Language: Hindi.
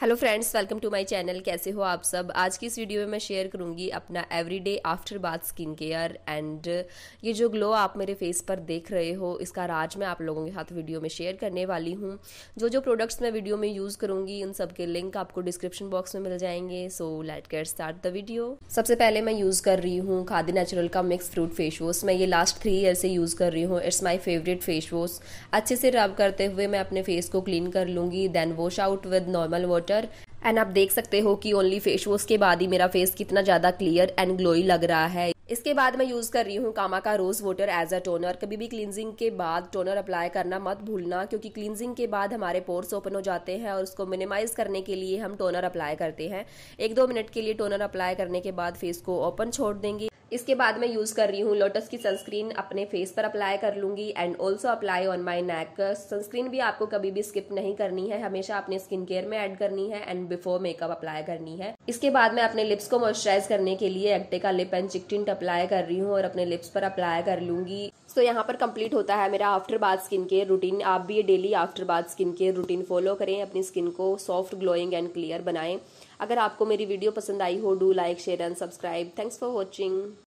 hello friends welcome to my channel कैसे हो आप सब आज की इस वीडियो में मैं शेयर करूंगी अपना everyday after bath skin care and ये जो ग्लो आप मेरे फेस पर देख रहे हो इसका राज मैं आप लोगों के साथ वीडियो में शेयर करने वाली हूँ जो जो प्रोडक्ट्स मैं वीडियो में यूज़ करूंगी उन सबके लिंक आपको डिस्क्रिप्शन बॉक्स में मिल जाएंगे so let get start the video सबसे पहले मैं यूज़ कर रही हूँ खादी नेचुरल का मिक्स फ्रूट फेस वॉश मैं ये लास्ट थ्री ईयर से यूज़ कर रही हूँ it's my favourite face wash अच्छे से रब करते हुए मैं अपने फेस को क्लीन कर लूँगी then wash out with normal water water and आप देख सकते हो कि ओनली फेस वॉश के बाद ही मेरा फेस कितना ज़्यादा क्लियर एंड ग्लोई लग रहा है इसके बाद मैं यूज़ कर रही हूँ कामा का rose water as a toner कभी भी क्लिनजिंग के बाद टोनर अप्लाई करना मत भूलना क्योंकि क्लिनजिंग के बाद हमारे पोर्स ओपन हो जाते हैं और उसको मिनिमाइज करने के लिए हम टोनर अप्लाई करते हैं एक दो मिनट के लिए टोनर अप्लाई करने के बाद फेस को ओपन छोड़ देंगे इसके बाद मैं यूज़ कर रही हूँ लोटस की सनस्क्रीन अपने फेस पर अप्लाई कर लूँगी and also apply on my neck sunscreen भी आपको कभी भी स्किप नहीं करनी है हमेशा अपने स्किन केयर में ऐड करनी है एंड बिफोर मेकअप अप्लाई करनी है इसके बाद मैं अपने लिप्स को मॉइस्चराइज करने के लिए एक्टे का लिप एंड चिकटिंट अप्लाई कर रही हूँ और अपने लिप्स पर अप्लाई कर लूँगी सो तो यहाँ पर कंप्लीट होता है मेरा after bath skin care routine आप भी ये daily after bath skin care routine follow करें अपनी स्किन को सॉफ्ट ग्लोइंग एंड क्लियर बनाएं अगर आपको मेरी वीडियो पसंद आई हो do like share and subscribe thanks for watching